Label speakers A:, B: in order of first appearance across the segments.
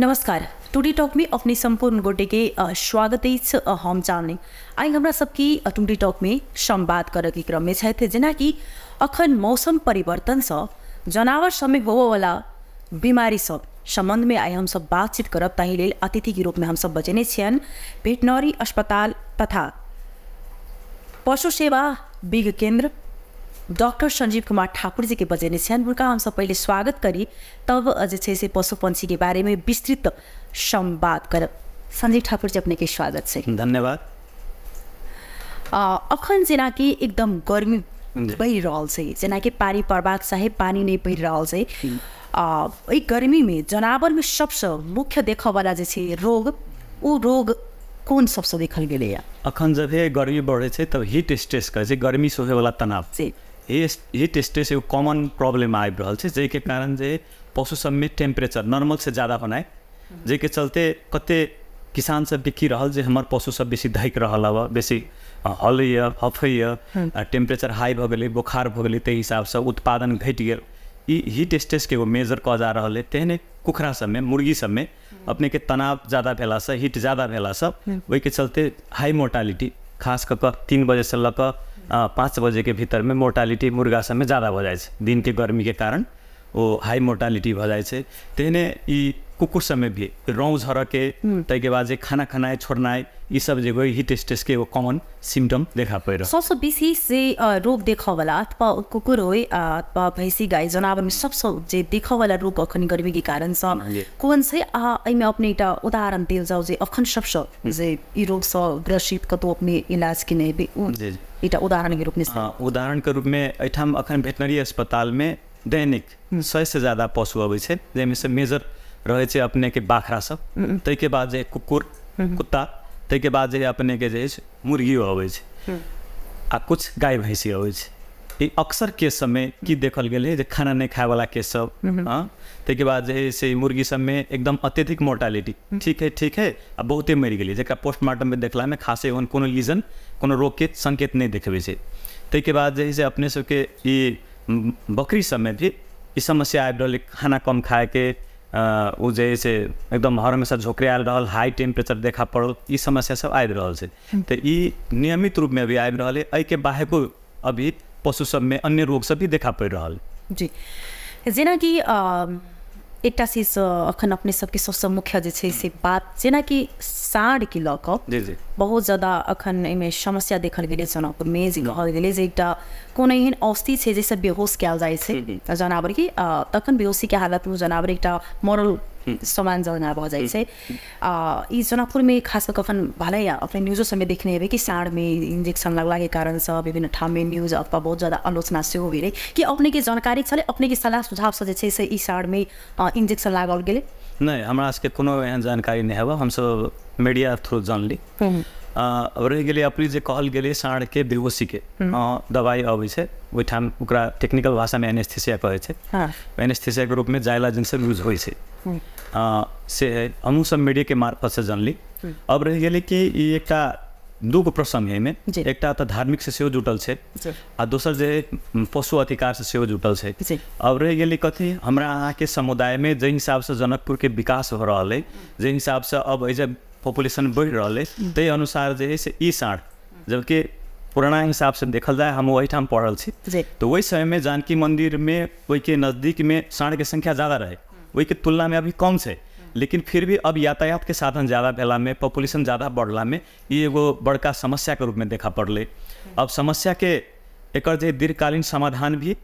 A: नमस्कार टुडी टॉक में अपने संपूर्ण गोटे के छ हम चाल्ने आइ हमरा सबकी टुडी टॉक में संवाद करे छ क्रम जेना कि अखन मौसम परिवर्तन छ जनावर समय होवे वाला बीमारी सब संबंध में आइ हमसब बातचीत करब ताहि लेल अतिथिके रूपमे हमसब बजेने छियनि भेटनरी अस्पताल तथा पशु सेवा विज्ञ केन्द्र डाक्टर संजीव कुमार ठाकुर जी के बजे निशानपुर हम स्वागत करी तब अझ छ से पशु पंछी के विस्तृत संवाद गर संजीव ठाकुर जी अपने के स्वागत से धन्यवाद अखन जेना कि एकदम गर्मी भइरहल जेना जेनाकि पानी परबाक चाहे पानी नै परिरहल छ एहि गर्मीमे जनावरमे सबसँ मुख्य देखयवला जे छै रोग ओ रोग कोन सबसँ देखल गेलैए
B: अखन जब गर्मी बढ़ै छै तब हीट स्ट्रेस कहै छै गर्मी सोखैवला तनाव ये ये टेस्ट से कमन प्रब्लम आबि रहल छै जाहिके कारण जे पशु सबमे टेम्परेचर से ज्यादा बनाए जाहिके चलते कते किसान सब के रहल जे हमर पशु सब बेसी धाकि रहल अब बेसी हलैए हफैए टेम्परेचर हाई भऽ गेलै बोखार भऽ गेलै ताहि हिसाबसँ उत्पादन घटि गेल ई हीट स्ट्रेसके एगो मेजर कऽ जा रहल अइ तेहने कुखरा सबमे मुर्गी सबमे अपनेके तनाव ज्यादा भेलासँ हीट ज्यादा भेलासँ ओहिके चलते हाई मोर्टालिटी खास कऽ कऽ तीन बजेसँ लऽ कऽ पाँच बजेको भित्रमै मोर्टालिटी मुर्गा ज्यादा जादा भऽ जाइ दिनके कारण ओ हाई मोर्टालिटी भऽ जाइ छै तेहने कुकुर समय भी रौँ झरके हम्म। तै के बाद खाना खाना खनाए छोड़नाए ये सब जो गई हिट स्टेस के वो कॉमन सिम्टम देखा रहा
A: सबसे बेसी से रोग देख वाला अथवा कुकुर हो अथवा भैंसी गाय जनावर में सबसे जे देखा वाला रोग अखन गरीबी के कारण से हाँ, कौन से आ में अपने एक उदाहरण दिल जाओ जे अखन सबसे हम्म। जे ई रोग से ग्रसित कतो अपने इलाज के
B: नहीं एटा उदाहरण के रूप में हाँ, उदाहरण के रूप में अठाम अखन वेटनरी अस्पताल में दैनिक हम्म। सौ से ज्यादा पशु अब जैसे मेजर रहे છે આપણે કે બાખરા સબ તરીકે बाद જે કુકુર કુત્તા તરીકે बाद જે આપણે કે જે आ कुछ गाय भैंसी अब अक्सर केस में कि हम्म। देखल गए खाना नहीं खाए वाला केस सब हम्म। हँ बाद जे से मुर्गी में एकदम अत्यधिक मोर्टालिटी हम्म। ठीक है ठीक है आ बहुते मरि पोस्टमार्टम में देखला में खास एहन कोनो लीजन कोनो के संकेत नहीं देखे छै ताहिके बाद जे से अपने सबके बकरी सब में भी समस्या आबि रहलै खाना कम के ऊ जे से एकदम हर हमेशा झोकरियाल रहल हाई टेम्परेचर देखा पड़ल ई समस्या सब आबि रहल छै तऽ ई नियमित रूपमे अभी आबि रहल अछि एहिके बाहेको अभी पशु सबमे अन्य रोग सब भी देखा पड़ि रहल जी
A: जेनाकि एकटा चीज अखन अपने सबके सबसँ मुख्य जे छै से बात जेनाकि साँढ़के लऽ कऽ बहुत ज़्यादा अखन एहिमे समस्या देखल गेलै जनकपुरमे मेज कहल गेलै जे एकटा कोनो एहन औषधि छै जाहिसँ बेहोश कयल जाइ छै जनावरके तखन बेहोशीके हालतमे जनावर एकटा मरल समान जना भऽ जाइ छै आ ई जनकपुरमे खास कऽ कखन भले अपने न्यूजो सबमे देखने हेबै कि साँढ़मे इंजेक्शन लगलाके कारणसँ विभिन्न ठाममे न्यूज अथवा बहुत ज्यादा आलोचना सेहो भेलै कि अपनेके जानकारी छलै अपनेके सलाह सुझावसँ जे छै से ई साँढ़मे इन्जेक्सन लागल गेलै
B: नहीं हमारा सबके को एहन जानकारी नहि हम सब मीडिया थ्रू जानली रहि गेलै अपनी जे कहल गेलै साँढ़के बेहोशीके हम्म। अं, दवाइ अबै छै ओहिठाम ओकरा टेक्निकल भाषामे के रूप में जायला रूपमे सब यूज होइ छै हम्म। से हमहूँसभ मीडियाके मार्फतसँ जानली हम्म। अब रहि गेलै कि ई दू गो प्रश्न एहिमे एकटा तऽ धार्मिक से सेहो जुटल छै आ दोसर जे पशु अधिकार से सेहो जुटल छै अब रहि गेलै कथी हमरा अहाँके समुदायमे जाहि हिसाबसँ जनकपुरके विकास भऽ रहल अइ जाहि हिसाबसँ अब एहि जे पॉपुलेशन बढ़ि रहल अइ ताहि अनुसार जे से ई साड जबकि पुराना हिसाबसँ देखल जाए हम ओहिठाम पढ़ल छी तऽ ओहि समयमे जानकी मन्दिरमे ओहिके नजदीकमे के संख्या ज्यादा रहै ओहिके तुलनामे अभी कम छै लेकिन फिर भी अब यातायातके साधन ज़्यादा भेलामे पॉपुलेशन ज़्यादा बढ़लामे ई एगो बड़का समस्याके रूपमे देखा पड़लै अब समस्याके एकर जे दीर्घकालीन समाधान भी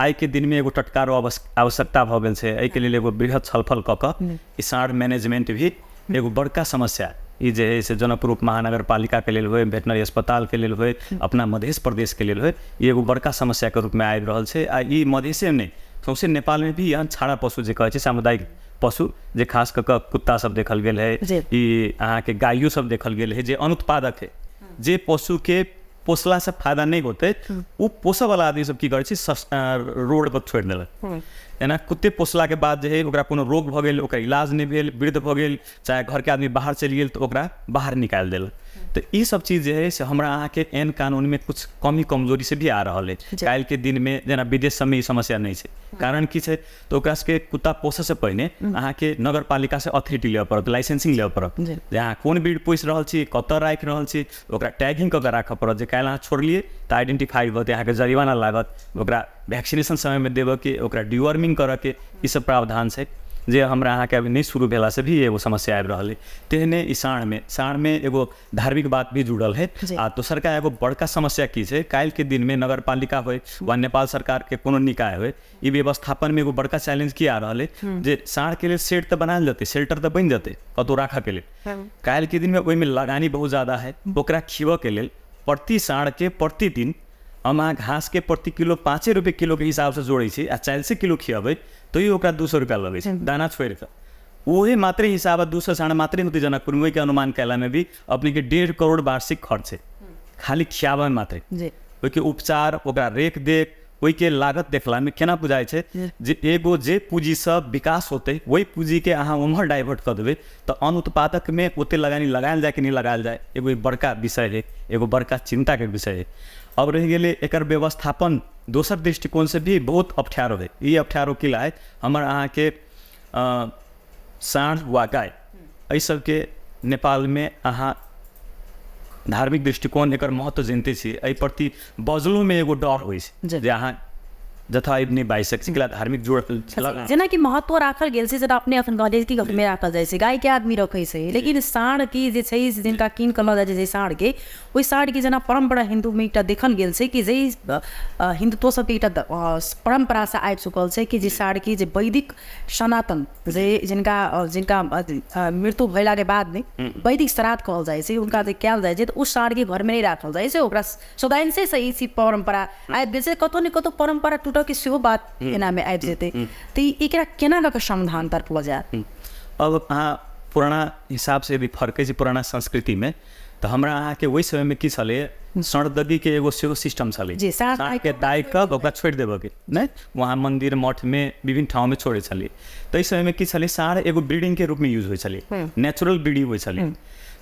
B: आइके दिनमे एगो टटकारो आवश्यकता भऽ गेल छै एहिके लेल एगो वृहत छलफल कऽ कऽ ई साँढ़ मैनेजमेंट भी एगो बड़का समस्या ई जे हइ से जनकपुर उप महानगर लेल होइ भेटनरी अस्पतालके लेल होइ अपना मध्य प्रदेशके लेल होइ ई एगो बड़का समस्याके रूपमे आबि रहल छै आ ई मधेसे नहि सौँसे नेपालमे भी एहन छाड़ा पशु जे कहै छै सामुदायिक पशु जो खास कऽ कऽ कुत्ता सब देखल गेल है ई अहाँके गायो सब देखल गेल है जे अनुत्पादक है हम्म। जे पशु के पोसला से फायदा नहीं होते वो हम्म। पोसय वाला आदमी सब की रोड पर छोड़ देलक हम्म। एना कुत्ते पोसला के बाद जे है कोनो रोग भऽ ओकर इलाज नहीं वृद्ध भऽ चाहे घर के आदमी बाहर चल गेल तो बाहर निकाल देलक तऽ ये सब चीज जे है से हमरा अहाँके एन एहन कानून में कुछ कमी कमजोरी से भी आ रहल अछि काल्हिके के दिन में जेना विदेश सबमे ई समस्या नहि छै कारण की छै तऽ ओकरा सबके कुत्ता पोषे से पहिने अहाँके के से अथॉरिटी लिअ पड़त लाइसेंसिंग लिअ पड़त जे अहाँ कोन ब्रीड पोसि रहल छी कतऽ राखि रहल छी ओकरा टैगिंग कऽ कऽ राखऽ पड़त जे काल्हि अहाँ छोड़लियै तऽ आइडेंटिफाई भऽ अहाँके जरिमाना लागत ओकरा वैक्सीनेशन समयमे देबऽके ओकरा डिवर्मिंग करऽके ई सब प्रावधान छै जे हमरा के अभी नहीं शुरू से भी एगो समस्या आबि रहल है तेहने में साण में एगो धार्मिक बात भी जुड़ल है आ दोसरका एगो बड़का समस्या की के दिन में नगर पालिका हो वा नेपाल के कोनो निकाय हो ई में एगो बड़का चैलेंज की आ रहल है हम्म। जे के लिए सेट तो बनायल जते शेल्टर राखे के लिए कतौ के दिन में दिनमे में लगानी बहुत ज्यादा है ओकरा के लिए प्रति के प्रतिदिन हम अहाँ के प्रति किलो पाँचे किलो के हिसाब से जोड़े आ चालीस किलो खिएबै તોય વખત દુસો રૂપિયા લગે છે दाना छोड़ कर वो मात्र हिसाब है दूसरा साढ़े मात्र होती जनकपुर मुई के अनुमान कैला में भी अपने के डेढ़ करोड़ वार्षिक खर्च है खाली खियाबा में मात्र ओई उपचार ओकरा रेख देख वही के लागत देखला में केना बुझाए छे जे एगो जे पूंजी से विकास होते वही पूंजी के अहाँ उम्हर डाइवर्ट कर देवे तो अन उत्पादक में ओते लगानी लगायल जाए कि नहीं लगायल जाए एगो बड़का विषय है एगो बड़का चिंता के विषय है अब रह गए एक व्यवस्थापन दोसर दृष्टिकोण से भी बहुत अपठ्यारो है ये अपठ्यारो कि हमारे अहाँ के साढ़ व गाय अ सबके नेपाल में अहाँ धार्मिक दृष्टिकोण एक महत्व जनिते छी अ प्रति बजलों में एगो डर हो अ अहाँ जथाइब्ने बाइसेक्सिंगला धार्मिक जोड जेना
A: कि महत्व राखल गेल छै जेना अपने अपन कि घरमे राखल जाइ आदमी लेकिन साँढ़के जे छै जिनका कीन कहल जाइ छै जेना परम्परा हिन्दूमे एकटा देखल गेल से कि जे हिन्दुत्व सबके एकटा से आबि चुकल छै कि जे के जे वैदिक सनातन जे जिनका जिनका मृत्यु बाद बादमे हम्म। वैदिक श्राद्ध कहल जाए छै हुनका जे कयल जाइ छै तऽ तो ओ साँढ़के घरमे नहि राखल जाइ छै ओकरा सदाइनसँ ई परम्परा आबि गेल छै कतौ ने कतहु परम्परा टुट ටෝක සිවබාත් එනම ඇත්ජතේ ති ඒකර කෙනගක संविधान पर पहुंचा
B: अब हाँ पुराना हिसाब से भी फर्क है पुराना संस्कृति में तो हमारा यहाँ के वही समय में की छे हम्म। के एगो सेहो सिस्टम छे जी के दाइ के ओकरा छोड़ देबे के नै वहाँ मंदिर मठ में विभिन्न ठाव में छोड़े छे तो इस की छे सार एगो ब्रीडिंग के रूप में यूज होय छे हम्म। नेचुरल ब्रीडिंग होय छे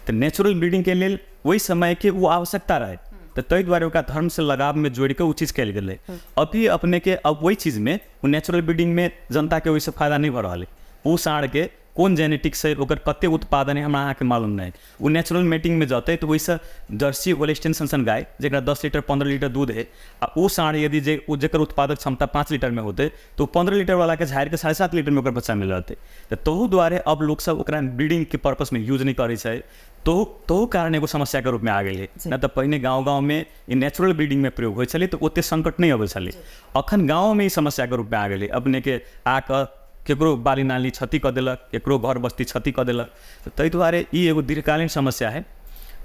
B: तो नेचुरल ब्रीडिंग के लिए वही समय के वो आवश्यकता रहे त तो ताहि दुआरे ओकरा धर्मसँ लगावमे जोड़ि कऽ ओ चीज कयल गेलै हाँ। अभी अपनेके अब ओहि चीजमे ओ नेचुरल ब्रीडिंगमे जनताके ओहिसँ फायदा नहि भऽ रहल अइ ओ साँढ़के कोन जेनेटिक्स है और कते उत्पादन है हमारा अहाँके मालूम नहीं वो नेचुरल मेटिंग में जते तो वैसे जर्सी होलिस्टेन सनसन गाय जरा दस लीटर पंद्रह लीटर दूध है आ वो साँड़ यदि जे जर उत्पादक क्षमता पाँच लीटर में होते तो पंद्रह लीटर वाला के झाड़ के साढ़े सात लीटर में बच्चा मिल रहते तहू तो द्वारे अब लोग सब ब्रीडिंग के पर्पज में यूज नहीं करे तो तो कारण एगो समस्या के रूप में आ गेल न तो पहिने गाँव गाँव में ई नेचुरल ब्रीडिंग में प्रयोग होइ छलै तऽ ओते संकट नहीं अबै छलै अखन गाँव में ई समस्या के रूप में आ गेलै अपने के आके केकरो बाली नाली क्षति कऽ देलक केकरो घर बस्ती क्षति कऽ देलक ताहि दुआरे ई एगो दीर्घकालीन समस्या है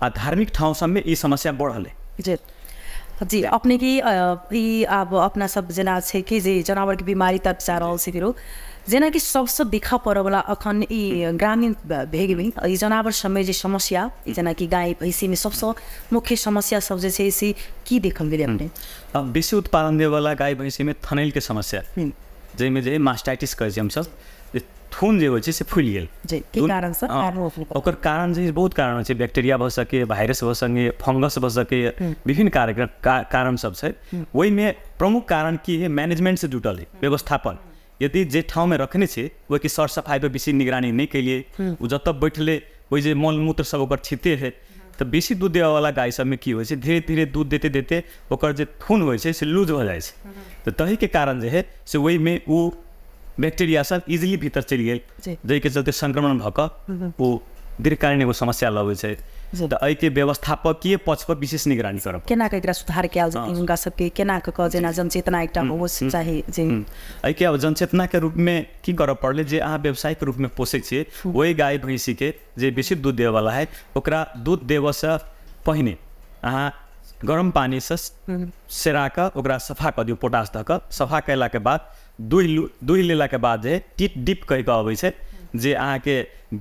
B: आ धार्मिक ठाउँ सबमे ई समस्या बढ़ल
A: है जी अपने की ई आब अपना सब जेना छै कि जे जानवर के बीमारी तब जा रहल छै जेनाकि सबसँ देखा परवला अखन ई ग्रामीण भेगमे ई जनावर सबमे जे समस्या जेनाकि गाय भैँसीमे सबसँ मुख्य समस्या सब जे छै से की देखल गेलै
B: अपने बेसी उत्पादन देवला गाय भैँसीमे थनैलके समस्या जाहिमे जे मास्टाइटिस कहै छै हमसब खून जे होइ छै से फुलि गेल ओकर कारण जे बहुत कारण होइ छै बैक्टेरिया भऽ सकैए भाइरस भऽ सकैए फंगस भऽ सकैए विभिन्न कारण सब छै ओहिमे प्रमुख कारण की मैनेजमेंट से जुटल है व्यवस्थापन यदि जे ठाव में रखने से छै ओहिके सर सफाई पर बेसी निगरानी नहीं कलिए हम्म। जत बैठले ओहि जे मल मूत्र सब ओकर छिते है तऽ तो बेसी दूध वाला गाय सभमे की होइ छै धीरे धीरे दूध देते देते ओकर जे खून हो से लूज भऽ जाइ छै तऽ ताहिके कारण जे है से में वो बैक्टेरिया सब इजिली भीतर चल गेल जाहिके चलते संक्रमण भऽ कऽ हम्म। दीर्घकालीन एगो समस्या लगै छै अहिले व्यवस्थापकीय पक्षपर विशेष निगरानी करब
A: केनाके एकरा सुधार कयल जेतै हुनका सबके केनाके कऽ जेना जनचेतना एकटा होस् चाही जे
B: एहिके अब जनचेतनाके रूपमे की करऽ पड़लै जे अहाँ व्यवसायिक रूपमे पोसै छियै ओहि गाय भैँसीके जे बेसी दूध देबैवला हइ ओकरा दूध देबऽसँ पहिने अहाँ गरम पानिसँ सेरा कऽ ओकरा सफा कऽ दियौ पोटास दऽ कऽ सफा कयलाके बाद दुहि दुहि लेलाके बाद जे टिप डिप कहि कऽ अबै छै जे अहाँके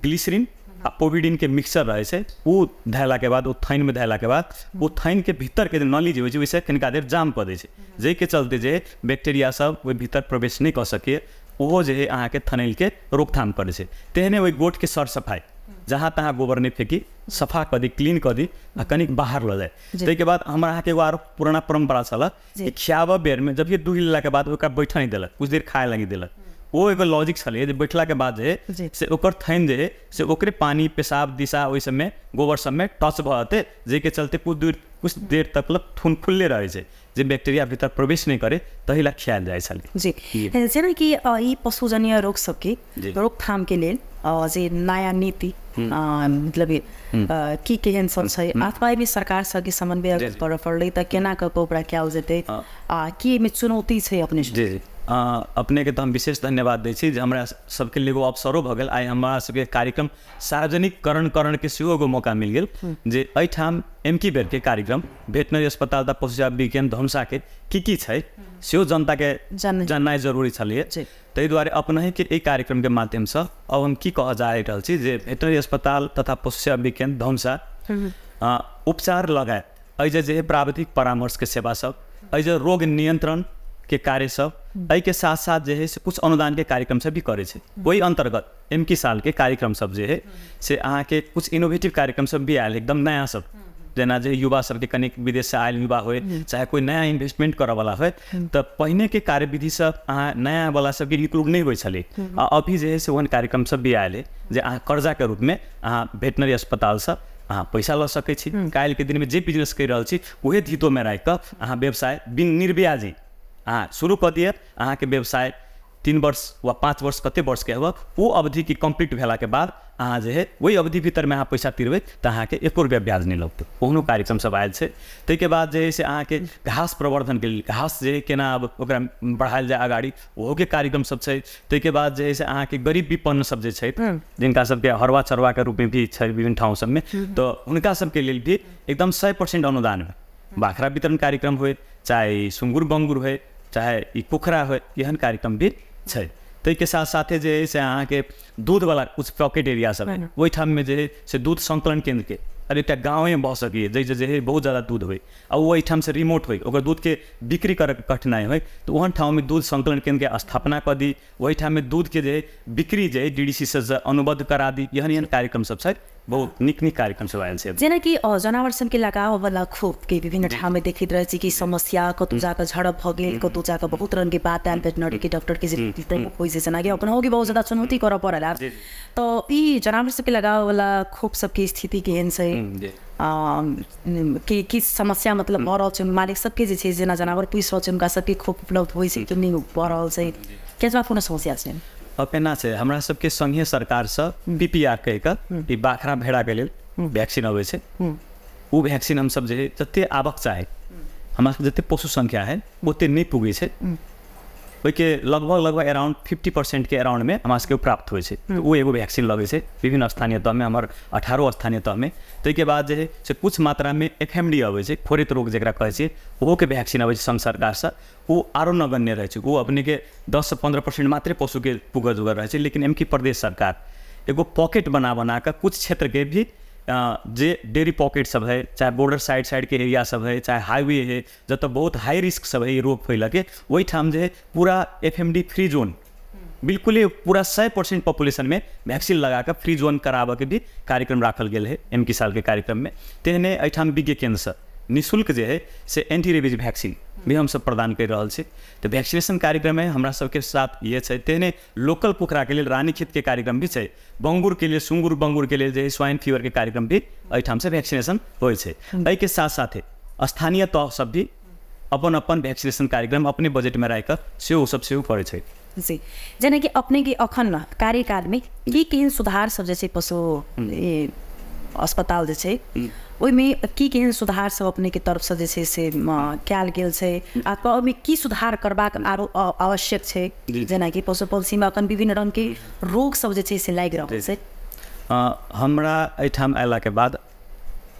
B: ग्लिसरिन आ पोविडिन के मिक्सचर रहे से उ धैला के बाद ओ थाइन में धैला के बाद वो थाइन हम्म। के भीतर के नली जे होइ छै ओइसे कनिका देर जाम कऽ दै हम्म। जे के चलते जे बैक्टीरिया सब ओहि भीतर प्रवेश नहीं कऽ सकै ओहो जे है अहाँ के थनैल के रोकथाम करै छै तेहने ओहि गोट के सर सफाई हम्म। जहाँ तहाँ गोबर नहीं फेंकी सफा कर दी क्लीन कर दी आ कनिक बाहर ल जाए तै के बाद हमरा अहाँ के एगो आर पुराना परंपरा छल खियाब बेर में जब ये दूह लेला के बाद बैठ नहीं दिलक कुछ देर खाए लगी दिलक ओ एगो लॉजिक छे जे बैठला के बाद से ओकर थैन जे से ओकरे पानी पेशाब दिशा ओहि सब में गोबर सब में टच भ जते चलते कुछ दूर कुछ देर तक लग मतलब थुन खुलले रहे जे जे बैक्टीरिया भीतर प्रवेश नहीं करे तही ला खियाल जाए छल जी
A: जेना कि ई पशुजन्य रोग सबके रोकथाम के लिए जे नया नीति मतलब की केहन सब छै अथवा एहिमे सरकार सबके समन्वय करऽ पड़लै तऽ केना कऽ ओकरा कयल जेतै आ की एहिमे चुनौती छै अपने
B: जी जी अपनेके तऽ हम विशेष धन्यवाद दै छी जे हमरा सबके लेल एगो अवसरो भऽ गेल आइ हमरा सबके कार्यक्रम करणके सेहो एगो मौका मिल गेल जे एहिठाम की बेरके कार्यक्रम भेटनरी अस्पताल तथा पशुजा विज्ञान धमसाके की की छै सेहो जनताके जाननाइ जरूरी छलैए ताहि दुआरे अपनहिके एहि कार्यक्रमके माध्यमसँ अब हम की कहऽ जा रहल छी जे भेटनरी अस्पताल तथा पशुजा विज्ञान धमसा उपचार लगायत एहि जे प्राविधिक परामर्शके सेवासभ जे रोग नियन्त्रणके कार्यसभ एहिके के साथ साथ जे है से किछु अनुदानके कार्यक्रम सब भी करै छै ओहि अन्तर्गत एम के सालके कार्यक्रम सब जे है से अहाँके किछु इनोवेटिव कार्यक्रम सब भी आयल एकदम नया सब जेना जे युवा सबके कनेक से आयल युवा होय चाहे कोइ नया इन्वेस्टमेन्ट करऽवला होय तऽ पहिनेके सब अहाँ नयावला सबके इन्क्लूड नहि होइ छलै आ अभी जे है से ओहन कार्यक्रम सब भी आयल अइ जे अहाँ कर्जाके रूपमे अहाँ भेटनरी अस्पतालसँ अहाँ पैसा लऽ सकै छी काल्हिके दिनमे जे बिजनेस करि रहल छी उहे धितोमे राखि कऽ अहाँ व्यवसाय बिन निर्ब्याजी आ सुरु कऽ दिए अहाँके व्यवसाय तीन वर्ष वा पाँच वर्ष कतेक वर्षके हेबक ओ अवधि कि कम्प्लीट भेलाके बाद अहाँ जे हइ ओहि अवधि भीतरमे अहाँ पैसा तिरबै तऽ अहाँके एको रुपैआ ब्याज नहि लगतै ओहनो कार्यक्रमसभ आयल छै ताहिके बाद जे हइ से अहाँके घास प्रवर्धनके लेल घास जे हइ केना आब ओकरा बढ़ायल जाय आगाड़ी ओहोके सब छै ताहिके बाद जे हइ से अहाँके गरीब विपन्नसभ जे छै जिनका सबके हरवा चरवाके रूपमे भी छै विभिन्न ठाउँ सबमे तऽ हुनका सबके लेल भी एकदम सय पर्सेन्ट अनुदानमे बाखरा वितरण कार्यक्रम होय चाहे सुङ्गुर बङ्गुर होय चाहे ई पोखरा हो एहन कार्यक्रम भी छै के साथ साथ से अहाँ के दूध वाला कुछ पॉकेट एरिया सब ओहिठाममे जे से दूध केंद्र के अरे एकटा में भऽ सकिए जैसे जे बहुत ज्यादा दूध हो आ ओ रिमोट हो दूध के बिक्री करके कठिनाई होइ तऽ ओहन में दूध केंद्र के स्थापना कर दी दूध के जे बिक्री जे डी डी सी से अनुबद्ध करा दी एहन एहन कार्यक्रम सब बहुत निक निक कार्यक्रम सब आयल छै
A: जेनाकि जनावरसभके लगाबऽवला खोपके विभिन्न ठाममे देखैत रहै छी कि समस्या कतौ हम्म। जाके झड़प भऽ गेल हम्म। कतौ जाके बहुत रङ्गके बात आयल वेटनरीके हम्म। डॉक्टरके जे होइ छै जेनाकि अपनाओके बहुत ज्यादा चुनौती करऽ पड़ल आब तऽ तो ई जनावरसभके लगाबऽवला खोप सबके स्थिति केहन छै के की समस्या मतलब भऽ रहल छै मालिक सबके जे छै जेना जनावर पोसि रहल छै हुनका सबके खोप उपलब्ध होइ छै कि नहि भऽ रहल छै किएक कोनो समस्या छै
B: अपना छै हमरा सबके सरकार सरकारसँ बीपीआर कहि कऽ ई बाख्रा भेड़ाके लेल वैक्सीन अबै छै ओ वैक्सीन हमसब जे जति आबक चाही हमरा सबके पशु सङ्ख्या हइ ओते नहि पुगै छै ओहिके लगभग लगभग अराउंड फिफ्टी पर्सेन्टको के अराउंड हमरा प्राप्त होइ छै ओ एगो वैक्सीन लगै छै विभिन्न स्थानीय तहमे हमर अठारह स्थानीय तहमे ताहिके बाद जे है से कुछ मात्रामे एफएमडी अबै छै फोरित रोग जकरा कहै छै ओहोके वैक्सीन अबै छै सङ्घ सरकारसँ ओ आरो नगण्य रहै छै ओ अपनेके दससँ पन्द्रह पर्सेन्ट मात्रे पशुके पुगर जुगर रहै छै लेकिन एमकी प्रदेश सरकार एगो पॉकेट बना बना कऽ किछु क्षेत्रके भी जे डेरी पॉकेट सब है चाहे बॉर्डर साइड साइड के एरिया सब है चाहे हाईवे है जब बहुत हाई रिस्क सब है ये रोग फैलके ओहिठाम जे पूरा F M D free zone हम्म। बिल्कुल ही पूरा सौ परसेंट पॉपुलेशन में वैक्सीन लगा कर फ्री जोन कराब के भी कार्यक्रम राखल गया है एम किसाल के कार्यक्रम में तेहने अठाम विज्ञ केंद्र से निःशुल्क जो है से एंटी रेबीज वैक्सीन भी सब प्रदान करि रहल छै तऽ वैक्सीनेशन कार्यक्रम हमरा सबके साथ ये छै तेहने लोकल पोखराके लेल रानीखेतके कार्यक्रम भी छै बङ्गुरके लिए सुङ्गुर बङ्गुरके लेल जे स्वाइन के कार्यक्रम भी एहिठामसँ भ्याक्सिनेसन होइ छै एहिके साथ साथे स्थानीय तह सब भी अपन अपन भ्याक्सिनेसन कार्यक्रम अपने बजेटमे राखिकऽ सेहो सब सेहो करै छै
A: जी जेनाकि अपनेके अखन कार्यकालमे के केहन सुधार सब जे छै पशु अस्पताल जे छै ओहिमे के केहन सुधार सब अपनेके तरफसँ जे छै से कयल गेल छै अथवा ओहिमे की सुधार करबाक आरो आवश्यक छै जेनाकि पशु पॉलिसीमे एखन विभिन्न रङ्गके सब जे छै से लागि रहल छै
B: हमरा एहिठाम अयलाके बाद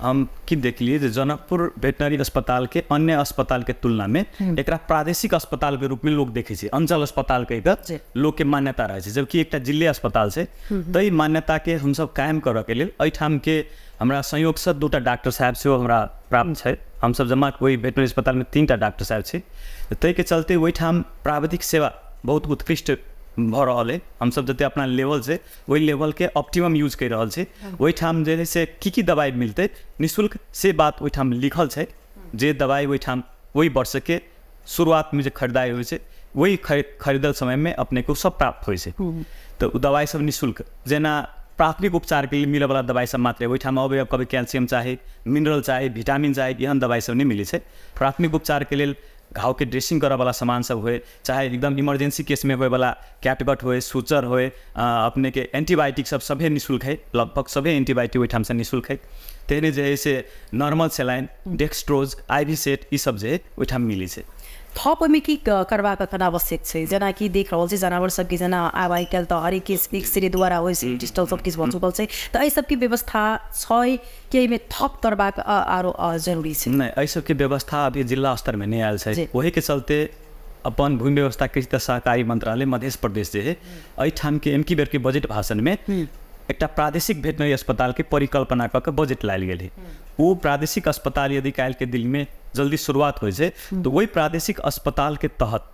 B: हम की देखलियै जे जनकपुर वेटनरी अस्पतालके अन्य अस्पतालके तुलनामे एकरा प्रादेशिक अस्पतालके रूपमे लोक देखै छै अञ्चल अस्पताल कहि कऽ लोकके मान्यता रहै छै जबकि एकटा जिले अस्पताल छै ताहि मान्यताके हमसब कायम करऽके लेल एहिठामके हमरा संयोगसँ दुईवटा डाक्टर साहेब सेहो हमरा प्राप्त छै हमसभ जम्मा कोही भेटनरी अस्पतालमे तिनवटा डाक्टर साहेब छ छी ताहिके चलते ओहिठाम प्राविधिक सेवा बहुत उत्कृष्ट भऽ रहल अइ हमसभ जते अपना लेवल छै ओहि लेवलके ऑप्टिमम यूज करि रहल छै ओहिठाम जे छै से की की दवाइ मिलतै निःशुल्क से बात ओहिठाम लिखल छै जे दवाइ ओहिठाम ओहि वर्षके शुरुआतमे जे खरीदाइ होइ छै ओहि खरीदल समयमे अपनेको सब प्राप्त होइ छै तऽ ओ सब निःशुल्क जेना प्राथमिक उपचार लिए मिलबला दबाईसम्म मात्रै ओहि ठाउँमा अब कभी क्याल्सियम चाहे मिनरल चाहे भिटामिन चाहे एहन दबाईसम्म नै मिलै प्राथमिक उपचारके लेल ड्रेसिङ ड्रेसिंग सामान सब होए चाहे एकदम इमर्जेन्सी केसमे होयवला कैटगट होय सुचर होए अपनेके एन्टीबायोटिकसभ सभे निःशुल्क है लगभग सबै एन्टीबायोटिक ओहिठामसँ है त्यही नै जे है से normal saline dextrose IV set सब जे ओहिठाम मिलै
A: थप ओहिमे की करबाक एखन आवश्यक छै जेनाकि देख रहल छै जनावर सबके जेना आइ काल्हि तऽ हरेक किस श्री द्वारा होइ छै डिजिटल सब किछु भऽ चुकल छै तऽ एहि सबके व्यवस्था छै कि एहिमे थप करबाक आरो जरूरी
B: छै नहि एहि सबके व्यवस्था अभी जिला स्तरमे नहि आयल छै ओहिके चलते अपन भूमि व्यवस्था कृषि सहकारी मन्त्रालय मध्य प्रदेश जे है एहिठामके mm-hmm. एमकी बेरके बजट भाषणमे mm-hmm. एकटा प्रादेशिक भेटनरी अस्पताल के परिकल्पना कऽ बजेट बजट लायल गेलै ओ प्रादेशिक अस्पताल यदि काल्हिके दिनमे जल्दी शुरुआत होइ छै तऽ ओहि प्रादेशिक अस्पतालके तहत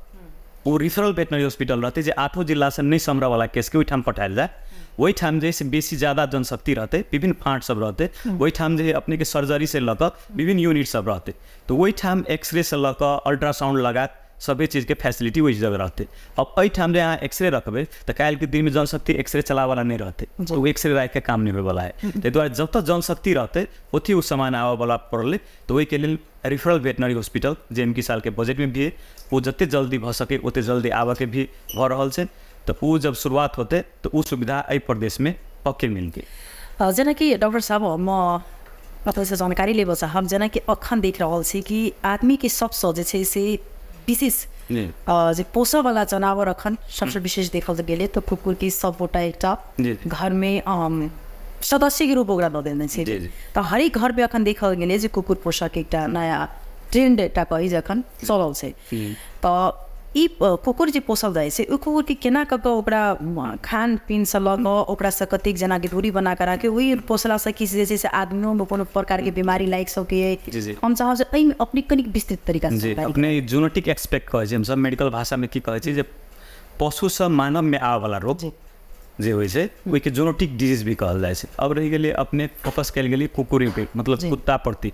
B: ओ रिफरल भेटनरी हॉस्पिटल रहतै जे आठो जिलासँ नहि सम्हरवला केसके ओहिठाम पठायल जाय ओहिठाम जे से बेसी ज्यादा जनशक्ति रहतै विभिन्न फाँट सब रहतै ओहिठाम जे अपनेके सर्जरीसँ लऽ कऽ विभिन्न यूनिट सब रहतै तऽ ओहिठाम एक्सरेसँ लऽ कऽ अल्ट्रासाउण्ड लगायत सबै चिजकै फैसिलिटी वही जगह रहतै अब एहि ठाम जे अहाँ एक्सरे रखबै तऽ काल्हिके दिनमे जनशक्ति एक्सरे चलाबैवला नहि रहतै ओ एक्सरे राखिके काम नहि होइवला है ताहि दुआरे जतऽ जनशक्ति रहतै ओतहि ओ सामान परले पड़लै तऽ ओहिके लेल रिफरल भेटनरी हॉस्पिटल जे एम के सालके बजेटमे भी ओ जतेक जल्दी भऽ सकै ओतेक जल्दी आबयके भी भऽ रहल छै तऽ ओ जब शुरुआत होतै तऽ ओ सुविधा एहि प्रदेशमे पक्के मिलतै
A: जेनाकि डॉक्टर साहब म अतऽसँ जानकारी लेबऽ चाहब जेनाकि अखन देख रहल छी कि आदमीके सभसँ जे छै से विशेष
B: जे
A: पोषण वाला जानवर सबसे विशेष देखाउँछ गेले त कुकुर कि सबवटा एकटा घर में सदस्य रूप ओग्रा दऽ देने छै हरेक घर अखन देखल गेले जे कुकुर पोषक एकटा नया ट्रेंड एकटा कही जे अखन चलल ई कुकुर जे पोसल जाइ छै ओ कुकुरके केना कऽ कऽ ओकरा खानपीनसँ लऽ कऽ ओकरासँ कतेक जेनाकि दूरी बना कऽ राखै ओहि पोसलासँ किछु जे छै से आदमियोमे कोनो प्रकारके बिमारी लागि सकैए हम चाहब जे एहिमे अपने कनिक विस्तृत तरीकासँ
B: अपने एक्सपेक्ट कहै छै हमसभ मेडिकल भाषामे की कहै छी जे पशुसँ मानवमे आबयवला रोग जे होइ छै ओहिके जोनोटिक डिजीज भी कहल जाइ छै अब रहि गेलै अपने फोकस कयल गेलै कुकुरी पे मतलब कुत्ता प्रति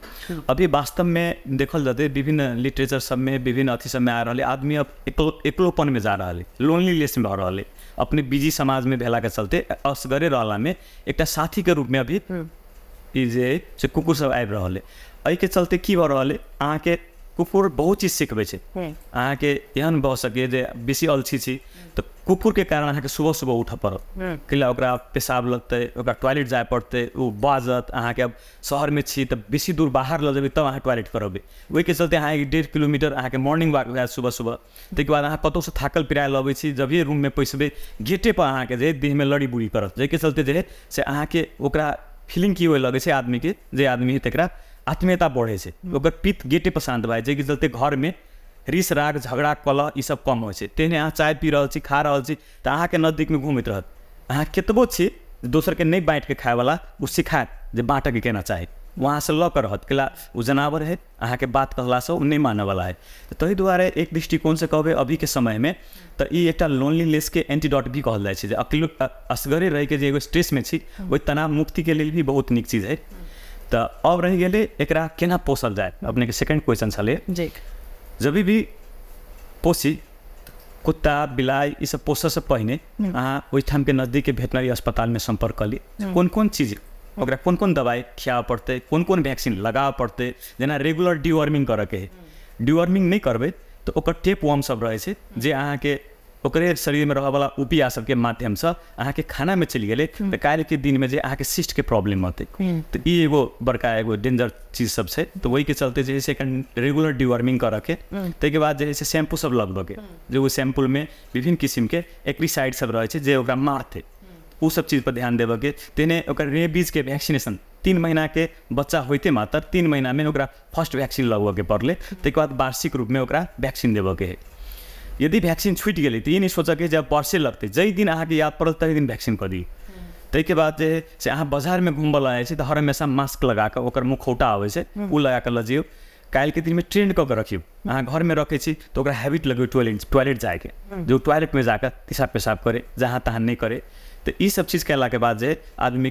B: अभी वास्तवमे देखल जेतै विभिन्न लिटरेचर सबमे विभिन्न अथी सबमे आ रहल आदमी अब एक्लो एक्लोपनमे जा रहलै लोनलीनेसमे भऽ रहलै अपने बिजी समाजमे भेलाके चलते असगरे रहलामे एकटा साथीके रूपमे अभी ई जे अइ से सब आबि रहल अइ एहिके चलते की भऽ रहल अइ अहाँके कुकुर बहुत चीज सिखबै छै अहाँके एहन भऽ सकैए जे बेसी अल्छी छी तऽ कुकुर के कारण के सुबह सुबह उठ पड़त हाँ। कैला पेशाब लगते टॉयलेट जाए पड़ते वो बाजत के अब में छी तऽ बेसी दूर बाहर लग जेबै तब अहाँ टॉयलेट करब के चलते अहाँ एक डेढ़ किलोमीटर के मॉर्निंग वॉक हैत सुबह सुबह तक बाद अहाँ कतहुसँ थाकल पिरायल अबै छी पैसबे गेटे पर अहाँ के जे में लड़ी बुड़ी करत जैके चलते जे हइ से अहाँके ओकरा फीलिंग की हुए आदमी के जे आदमी हइ आत्मीयता बढ़े छै हम्म। ओकर गेटे पर शांत भाई जाइके चलते में रीस राग झगड़ा कलह ई सब कम होइ छै अहाँ चाय पी रहल छी खा रहल छी के नजदीक में घूमैत रह अहाँ कतबो छी दोसरके नहि बाँटिके खायवला ओ सिखायत जे बाँटयके केना चाही वहाँ से कऽ रहत किला ओ जनावर हइ अहाँके बात से ओ मानव मानयवला है तऽ ताहि दुआरे एक दृष्टिकोणसँ कहबै अभीके समयमे तऽ ई एकटा लोनलीनेसके एंटीडॉट भी कहल जाइ छै जे अकेलो असगरे रहिके जे एगो स्ट्रेसमे छी हम्म। ओहि तनाव मुक्तिके लेल भी बहुत नीक चीज हइ हम्म। तऽ अब रहि गेलै एकरा केना पोसल जाए अपने के सेकंड क्वेश्चन छलै जब भी पोसी कुत्ता बिलाई ई सब पोषण से पहिने अहाँ ओहिठाम के नजदीक भेटनरी अस्पताल में सम्पर्क कर लिए कोन कोन चीज ओकरा कोन कोन दवाइ खियाबऽ पड़तै कोन कोन वैक्सीन लगाबऽ पड़तै जेना रेगुलर डिवॉर्मिंग करऽ के है डिवॉर्मिंग नहि करबै तऽ ओकर टेप वॉर्म सब रहै छै जे अहाँके ओकरे शरीर में रहय वाला उपिया सबके चल गए तो चलि हम्म। के दिन में दिनमे के शिष्ट के प्रॉब्लम होते हम्म। तो एगो बड़का एगो डेंजर चीज सब तो वही के चलते जैसे है रेगुलर रेगुलर डिवर्मिंग के ताहिके बाद जैसे शैम्पू सब शैम्पू लगे जो जे शैम्पू में विभिन्न के एक्रीसाइड सब रहे जो मारते उ सब चीज पर ध्यान देवे तेने रेबीज के वैक्सीनेशन तीन के बच्चा होते मात्र तीन महीना में फर्स्ट वैक्सीन लगबऽके पड़े तक बाद वार्षिक रूप में वैक्सीन देवे है यदि वैक्सीन छूट गई तो ये नहीं सोचा कि जब पर्से लगते जै दिन अहाँ के याद पड़ल तही दिन वैक्सीन कर दी हम्म। तै के बाद से अहाँ बाजार में घूम आए तो हर हमेशा मास्क लगा कर ओकर मुखौटा आवे से वो लगा कर लजियो कल के दिन में ट्रेंड कर रखियो अहाँ घर में रखे तो हैबिट लगे टॉयलेट टॉयलेट के जो में जाकर पेशाब पेशाब करे जहाँ तहाँ नहीं करे तो ई सब चीज के बाद जे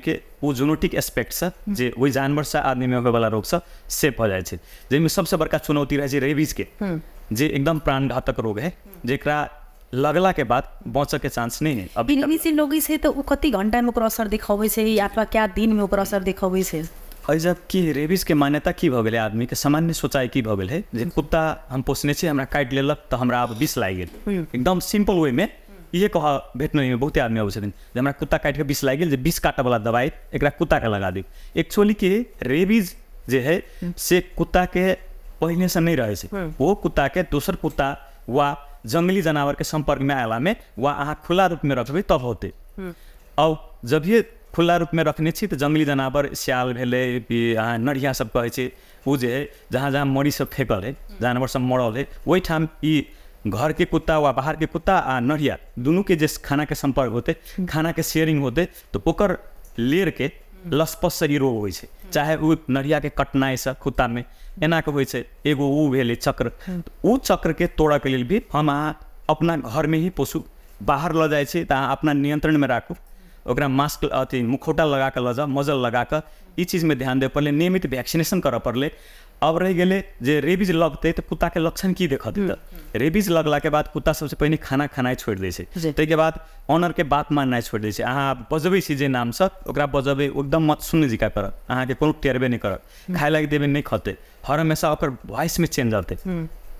B: के वो जोनोटिक एस्पेक्ट से जे में जानवरसँ वाला रोग से सेफ हो जाए जैसे सबसे बड़का चुनौती रहे रेबीज के हम्म। जे एकदम प्राणघातक रोग है जरा लगला के बाद बच के चांस नहीं है अभी इनमें
A: से लोग से तो कति घंटा में असर देखावे से अथवा क्या दिन में असर देखावे से
B: जब कि रेबीज के मान्यता की भगल है आदमी के सामान्य सोचाई की भगल है जो हम्म। कुत्ता हम पोसने से हमें काट लक तो हमारा अब विष लागि गया हम्म। एकदम सिंपल वे में ये कह भेटने में बहुत आदमी अब हमारा कुत्ता काट के विष लागि गया विष काटे वाला दवाई एक कुत्ता के लगा दी एक्चुअली कि रेबीज जे है हम्म। से कुत्ता के पहिलेसम्म नै रहेछ हो कुत्ता के दोसर कुत्ता वा जङ्गली जनावरके सम्पर्कमे अयलामे वा अहाँ खुला रूपमे रखबै तब होतै औ जब खुला रूपमा रखने छ त जङ्गली जनावर स्याल भेलै नडिया सब कहै छ ऊ जे जहाँ जहाँ मरी सब फेकल है जनावर सब मरल हइ ओहिठाम ई घरके कुत्ता वा बाहरके कुत्ता आ नढ़िया दुनूके जे खानाके सम्पर्क होतै खानाके शेयरिंग होतै त ओकर लेरके लसपस शरीर ओ होइ छै चाहे ओ नढ़ियाके कटनाइसँ खुतामे एनाके होइ छै एगो ओ भेलै चक्र ओ चक्रके तोड़ऽके लेल भी हम अहाँ अपना घरमे ही पशु बाहर लऽ जाइ छी तऽ अहाँ अपना नियन्त्रणमे राखू ओकरा मास्क अथी मुखौटा लगा कऽ लऽ जाउ मजल लगा कऽ ई चीजमे ध्यान देबय पड़लै नियमित वैक्सीनेशन करऽ पड़लै अब रहि गेलै जे रेबीज लगतै तऽ कुत्ताके लक्षण की देखत देतै रेबीज लगलाके बाद कुत्ता सबसँ पहिने खाना खेनाइ छोड़ि दै छै ताहिके बाद ऑनरके बात माननाइ छोड़ि दै छै अहाँ बजबै छी जे नामसँ ओकरा बजबै एकदम मत सुन्ने जिका करत अहाँके कोनो टेरबे नहि करत खाइ लागि देबै नहि खतै हर हमेशा ओकर वॉइसमे चेंज औतै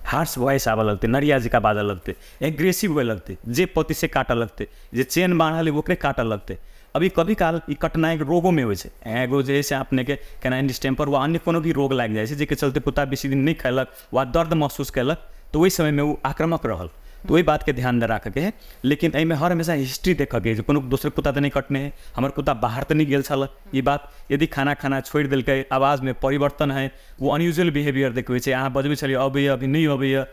B: हर्स वॉइस आवा लगते नरिया का बाजा लगते एग्रेसिव हुए लगते जे पति से काटा लगते जे चेन बाढ़ल ओकरे काटा लगते अभी कभी काल ई कटनाइ रोगो में होइ छै एगो जे है के अपनेके डिस्टेम्पर वा अन्य कोनो भी रोग लाग जाइ छै चलते पुता बेसी दिन नै खैलक वा दर्द महसूस तो तऽ समय समयमे उ आक्रामक रहल तऽ ओहि बातके ध्यान नहि राखयके हइ लेकिन एहिमे हर हमेशा हिस्ट्री देखऽके हइ जे कोनो दोसर कुत्ता तऽ नहि कटने हइ हमर कुत्ता बाहर तऽ नहि गेल छल ई बात यदि खाना खाना छोड़ि देलकै आवाजमे परिवर्तन हइ ओ अनयूजुअल बिहेवियर देखबै छै अहाँ बजबै छलियै अबैए अभी नहि अबैए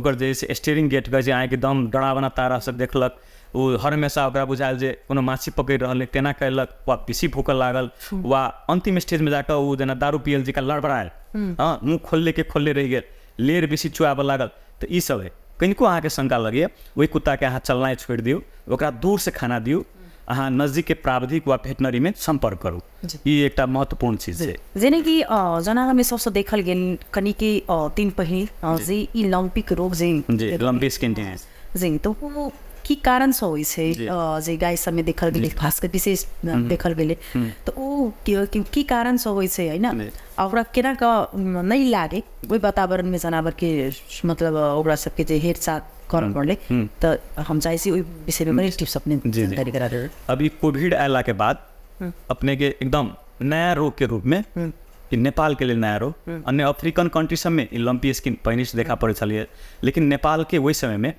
B: ओकर जे छै स्टेरिंग गेट कहै छै अहाँके दम डरावना तारा सब देखलक ओ हर हमेशा ओकरा बुझायल जे कोनो माछी पकड़ि रहल अइ तेना कयलक वा पिसी भूकय लागल वा अन्तिम स्टेजमे कऽ ओ जेना दारू पियल जकरा लड़बड़ायल हँ मुँह खोललेके खोलले रहि गेल लेर बेसी चुआबऽ लागल तऽ ईसभ हइ किनको अहाँके शङ्का लगैए ओहि कुत्ताके अहाँ चलनाइ छोड़ि दियौ ओकरा दूरसँ खाना दियौ अहाँ नजदीकके प्रावधिक वा भेटनरीमे सम्पर्क करू ई एकटा महत्वपूर्ण चीज छै
A: जेनाकि जनारामे सबसँ देखल गेल कनिके दिन पहिने जे ई लम्पिक रोग जे
B: लम्पी स्किन जी
A: तो की कारण सौ से जे गाय समय देखल गेलै खास कर विशेष देखल गेलै हम्म। तो ओ की कारण सौ से हैन ओकरा केना क नै लागे ओहि वातावरण में जनावर के मतलब ओकरा सबके जे हेरचाह करऽ हम्म। पड़लै हम्म। त हम चाहै छी विषय टिप्स अपने जानकारी करा दे
B: अभी कोविड आला के बाद अपने के एकदम नया रोग के रूप में नेपाल के लिए नया रोग अन्य अफ्रीकन कंट्री सब में लम्पी स्किन से देखा पड़ै छलियै लेकिन नेपालके ओहि में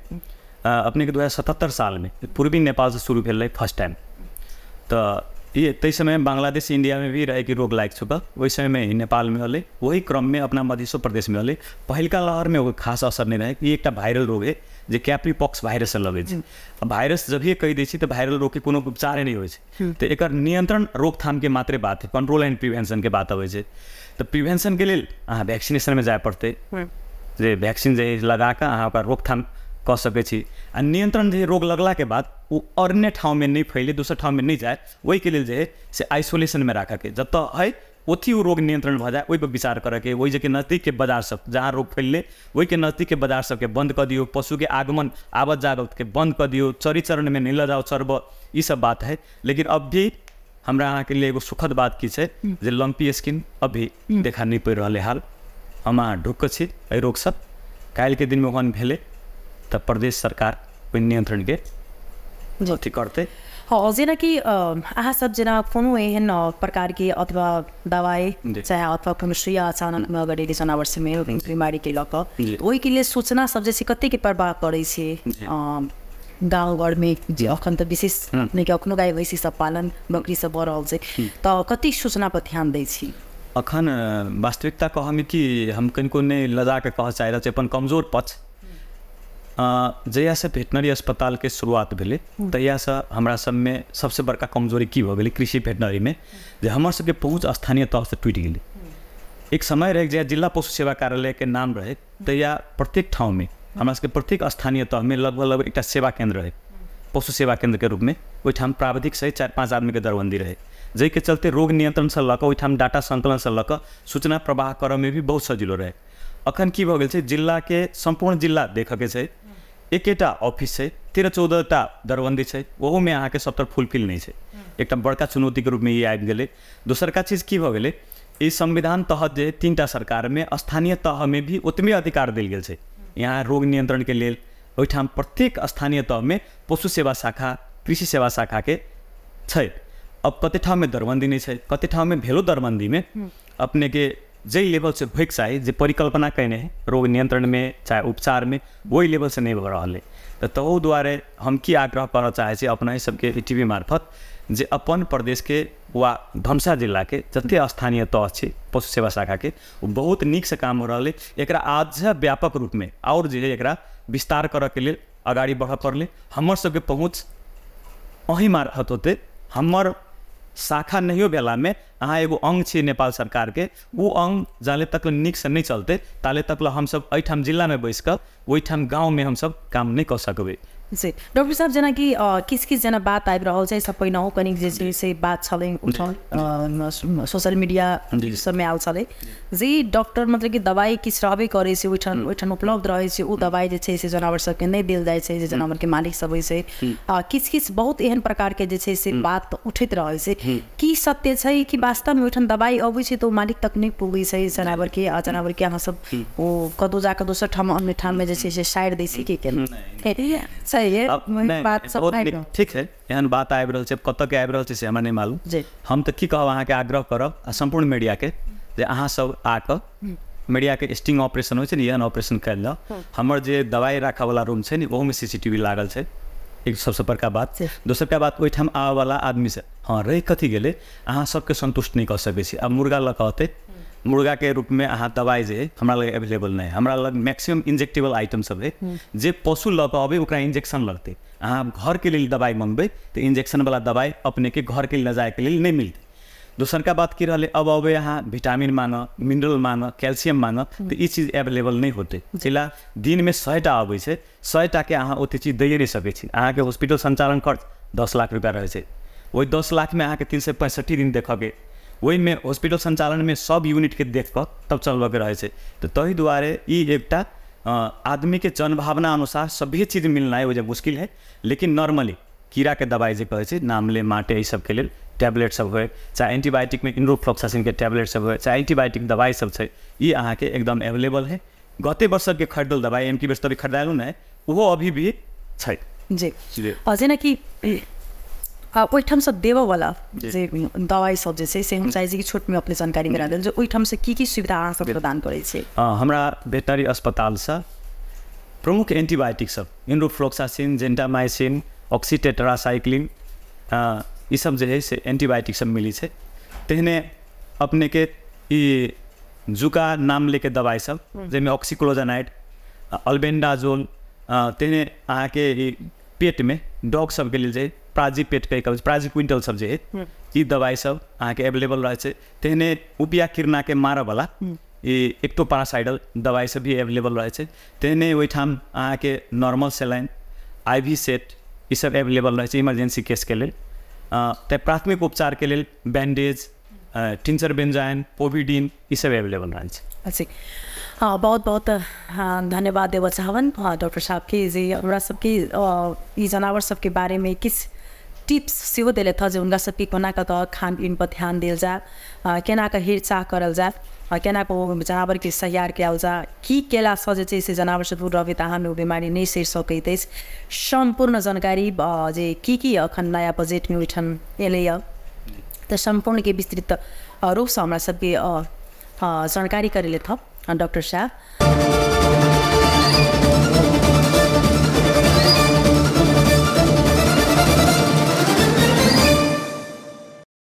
B: अपने के दो तो हज़ार सतहत्तर साल में पूर्वी नेपाल से शुरू भेलै फर्स्ट टाइम तऽ ई ताहि समयमे बांग्लादेश इन्डियामे भी रहै कि रोग लागि चुकल ओहि समयमे नेपालमे वही क्रम में अपना मधेसो में होलै पहिलका लहर में खास असर नहीं रहै कि एकटा वायरल रोग हइ जे कैप्री पॉक्स वायरससँ लगै छै वायरस जभिए कहि दै छी तऽ वायरल रोगके कोनो उपचारे नहि होइ हम्म। तो एक नियंत्रण रोकथाम के मात्रे बात है कंट्रोल एंड प्रिवेंशन के बात अबै छै तऽ प्रिभेन्शनके लेल अहाँ में जाए पड़ते हम्म। जे वैक्सीन जे लगाकऽ अहाँ रोकथाम कह सकै अनि नियन्त्रण नियंत्रण जे रोग लगला के बाद ऊ अन्य ठाव में नै फैले दूसर ठाव नै जाए वही के लिए जे से आइसोलेशन में रखा जत है ओथि ओ रोग नियन्त्रण भऽ जाए ओहिपर विचार करके ओहि जे कि नजदीकके सब जहाँ रोग फैलले ओहिके नजदीकके बजार सबके बन्द कऽ दियौ पशुके आगमन आवत जावतके बन्द कऽ दियौ चरी चरणमे नहि लऽ जाउ चरब ई सब बात है लेकिन अब भी हमरा अहाँके लिए एगो सुखद बात की छै जे लम्पी स्किन अभी देखा नहि पड़ि रहलै हाल हम अहाँ ढुक्क छी एहि रोगसँ काल्हिके दिनमे ओहन भेलै तब प्रदेश सरकार नियंत्रण के अथी करते
A: हाँ जेनाकि अहाँ सब जेना कोनो एहन प्रकार के अथवा दवाई चाहे अथवा कोनो सुइया अचानकमे अगर यदि जनावरसभमे के लऽ कऽ ओहिके लेल सोचना सब जे छै कतेकके प्रभाव पड़े छै गाँव घरमे जे अखन तऽ विशेष हम्म। नहि कि अखनो गाय भैँसी सब पालन बकरी सब भऽ रहल छै हम्म। तऽ कतेक सूचनापर ध्यान दै छी
B: अखन वास्तविकता कहमे कि हम कनको नहि लजा के कह चाहि रहल अपन कमजोर पक्ष जहियासँ भेटनरी के शुरुआत भेलै हम्म। तहियासँ हमरा सभमे सभसँ बड़का कमजोरी की भऽ कृषि भेटनरीमे में हमर सभके पहुँच स्थानीय तह से टूट गेलै हम्म। एक समय रहे जहिया जिला पशु सेवा कार्यालय के नाम रहे हम्म। तहिया प्रत्येक ठाउँमे हमरा सभके प्रत्येक स्थानीय तह में लगभग लगभग एक सेवा केन्द्र रहै पशु सेवा केन्द्र के रूप में ओहिठाम प्रावधिक सहित चार पाँच आदमी के दरबंदी रहे जैके चलते रोग नियंत्रण से कऽ ओहिठाम डाटा संकलन से लक सूचना प्रवाह में भी बहुत सजिलो रहे अखन की भऽ गेल के संपूर्ण जिला देख के एकेटा ऑफिस छै तेरह चौदहटा दरबन्दी छै ओहोमे अहाँके सभटा फुलफिल नहीं है एक बड़का चुनौतीके रूपमे ई आबि गेलै दोसरका चीज कि भऽ गेलै ई संविधान तहत जे सरकार में स्थानीय तह में भी ओतबे अधिकार दिल गया छै हम्म। यहाँ रोग नियंत्रण के लिए ओहिठाम प्रत्येक स्थानीय तह में पशु सेवा शाखा कृषि सेवा शाखा के अब कते ठाव में दरबंदी नहीं है कते ठाव में भेलो दरबंदी में हम्म। अपने के जे लेवल से फिक्स चाहे जे परिकल्पना कैने है रोग नियंत्रण में चाहे उपचार में वही लेवल से नहीं हो रहा है तो तहु द्वारे हम की आग्रह करना चाहे छी अपना सबके टी वी मार्फत जे अपन प्रदेश के वा धमसा जिला के जत स्थानीय तह छै पशु सेवा शाखा के बहुत निक से काम हो रहा है एकरा आज व्यापक रूप में और जे एकरा विस्तार कर के लिए अगाड़ी बढ़ पड़े हमर सबके पहुँच अही मार्फत होते हमर शाखा नहीं हो बेला में अहाँ एगो अंग छी नेपाल सरकार के वो अंग जाले तक निक नहीं चलते ताले तक हम सब अठाम जिला में बैस कर में हम सब काम नहीं कर सकबे
A: जी डॉक्टर साहब जेना कि किस किस जना बात आबि रहल छै सब पहिने कनिक जे से बात छलै सोशल मीडिया सबमे आयल छलै जे डॉक्टर मतलब कि दवाई किस रहबे करै छै ओहिठाम ओहिठाम उपलब्ध रहै छै ओ दवाइ जे छै से जानवर सबके नहि देल जाइ छै जे जानवरके मालिक सब होइ छै किछु बहुत एहन प्रकारके जे छै से बात उठित रहे छै की सत्य छै कि वास्तवमे ओहिठाम दवाई अबै छै तऽ मालिक तक नहि पुगै छै के आ जानवरके अहाँसब ओ कतौ जा कऽ दोसर ठाम अन्य ठाममे जे छै से सारि दै छै की केना चाहिए बात तो सब
B: ठीक है एहन बात आबि रहल छै कतऽ के आबि रहल छै से हमरा नहि मालूम हम तऽ की कहब अहाँके आग्रह करब आ सम्पूर्ण मीडिया के जे अहाँ सब आके हम्म। मीडिया के स्टिंग ऑपरेशन होइ छै ने एहन ऑपरेशन कयल जाउ हमर जे दवाइ राखऽवला रूम छै ने ओहोमे सीसीटीवी लागल छै एक सबसे बड़का बात दोसरका बात ओहिठाम आबऽवला आदमीसँ हँ रहि कथी गेलै अहाँ सबके सन्तुष्ट नहि कऽ सकै छी आब मुर्गा लऽ कऽ औतै मुर्गाके रूपमे अहाँ दवाइ जे हमरा लग एवेलेबल नहि हमरा लग मैक्सिमम इंजेक्टेबल आइटम सब अइ जे पशु लऽ कऽ अबै ओकरा इंजेक्शन लगतै अहाँ घरके लेल दवाइ मङ्गबै तऽ इंजेक्शनवला दवाइ अपनेके घरके लेल नजाइके लेल नहि मिलतै दोसरका बात की रहलै अब अबै अहाँ विटामिन माङ्ग मिनरल माङ्ग कैल्सियम माङ्ग तऽ ई चीज एवेलेबल नहि होतै जिला दिनमे सएटा अबै छै सएटाके अहाँ ओतेक चीज दैए नहि सकै छी अहाँके हॉस्पिटल सञ्चालन खर्च दस लाख रुपैआ रहै छै ओहि दस लाखमे अहाँके तीन सए पैँसठि दिन देखऽके ओहिमे में हॉस्पिटल संचालन में सब यूनिट के देख कऽ तब चलबैके रहै छै तऽ ताहि दुआरे ई एकटा आदमीके जनभावना अनुसार सभे चीज मिलनाइ ओहिजे मुश्किल हइ लेकिन नॉर्मली कीड़ाके दवाइ जे कहै छै नामले माटे एहि सबके लेल सब होइ चाहे एन्टीबायोटिकमे टैबलेट सब होइ चाहे एन्टीबायोटिक सब छै ई अहाँके एकदम अवेलेबल हइ गते वर्षके खरीदल दवाइ एम टी बेस तभी खरीदायलहुँ नहि ओहो अभी भी छै जी
A: जेनाकि ओहिठाम से देव जे दवाई सब जे छै से हम चाहै छी कि छोट अपने जानकारी करा देल जे ओहिठाम से की की सुविधा अहाँ सब प्रदान करै
B: अ हमरा भेटनरी अस्पताल से प्रमुख एन्टिबायोटिक सब इन्डोफ्लोक्सासिन जेन्टामाइसिन ऑक्सीटेट्रासाइक्लिन ई सब जे है से एन्टिबायोटिक सब मिली छै तेहने अपने के ई जुका नाम लेके दवाई सब जैमे ऑक्सीक्लोजानाइड अल्बेंडाजोल तेहने अहाँ आके पेट में डॉग सब के लिए प्राजी पेट हम्म। हम्म। के कब्जी प्राजी क्विंटल सब्जी है ई दवाई सब अहाँ के अवेलेबल रहे छै तेहने उपिया किरणा के मार वाला ये एक्टोपारासाइडल दवाई सब भी अवेलेबल रहे छै तेहने ओहिठाम अहाँ के normal saline I V set ई सब अवेलेबल रहे छै इमरजेंसी केस के लिए तैं प्राथमिक उपचार के लिए बैंडेज टिंसर बेंजाइन पोविडीन ये सब अवेलेबल रहन
A: अच्छी हाँ बहुत बहुत हाँ, धन्यवाद देव चाहवन हाँ, डॉक्टर साहब के जे हमरा सबके ई जनावर सबके बारे में किस टिप्स सेहो दिएको थियो जे हुनका सबै कोना त खानपिन पर ध्यान दिएको जा केना हेरचाह गरल जा केना पो जनावर के सहार कयल जा कि केला सजे चाहिँ से जनावर सब रहे त हाम्रो बिमारी नै सेर सकैत अछि सम्पूर्ण जानकारी जे कि कि अखन नयाँ बजेटमे उठन एलै त सम्पूर्ण के विस्तृत रूपसँ हमरा सबके जानकारी करैले थप डॉक्टर साहब